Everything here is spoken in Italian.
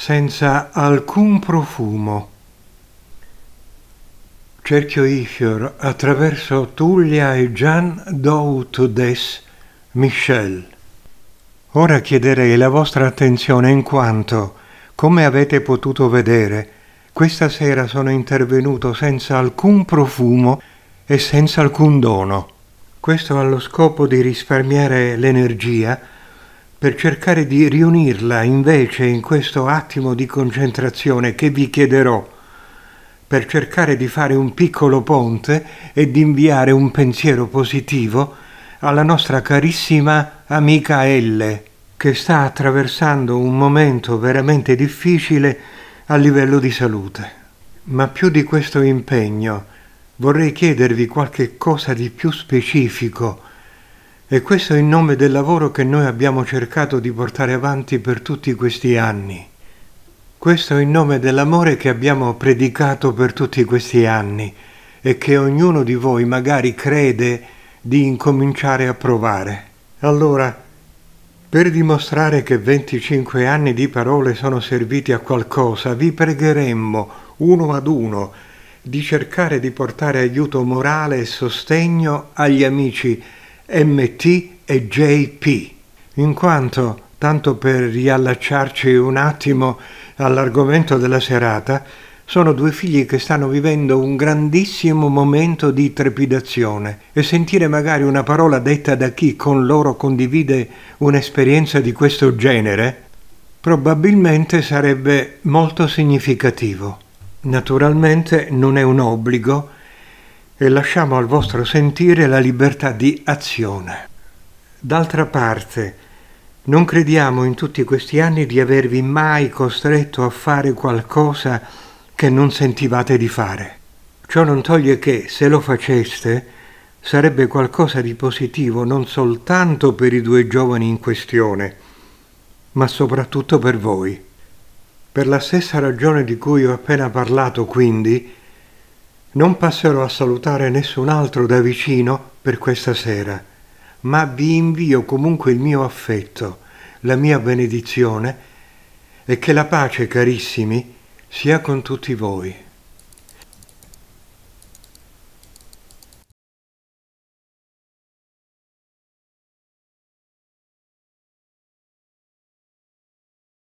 senza alcun profumo. Cerchio Ifior attraverso Tullia e Jean Doutodes Michel. Ora chiederei la vostra attenzione in quanto, come avete potuto vedere, questa sera sono intervenuto senza alcun profumo e senza alcun dono. Questo allo scopo di risparmiare l'energia per cercare di riunirla invece in questo attimo di concentrazione che vi chiederò, per cercare di fare un piccolo ponte e di inviare un pensiero positivo alla nostra carissima amica L, che sta attraversando un momento veramente difficile a livello di salute. Ma più di questo impegno vorrei chiedervi qualche cosa di più specifico e questo è il nome del lavoro che noi abbiamo cercato di portare avanti per tutti questi anni. Questo è il nome dell'amore che abbiamo predicato per tutti questi anni e che ognuno di voi magari crede di incominciare a provare. Allora, per dimostrare che 25 anni di parole sono serviti a qualcosa, vi pregheremmo uno ad uno di cercare di portare aiuto morale e sostegno agli amici MT e JP, in quanto, tanto per riallacciarci un attimo all'argomento della serata, sono due figli che stanno vivendo un grandissimo momento di trepidazione e sentire magari una parola detta da chi con loro condivide un'esperienza di questo genere probabilmente sarebbe molto significativo. Naturalmente non è un obbligo, e lasciamo al vostro sentire la libertà di azione. D'altra parte, non crediamo in tutti questi anni di avervi mai costretto a fare qualcosa che non sentivate di fare. Ciò non toglie che, se lo faceste, sarebbe qualcosa di positivo non soltanto per i due giovani in questione, ma soprattutto per voi. Per la stessa ragione di cui ho appena parlato, quindi, non passerò a salutare nessun altro da vicino per questa sera, ma vi invio comunque il mio affetto, la mia benedizione e che la pace, carissimi, sia con tutti voi.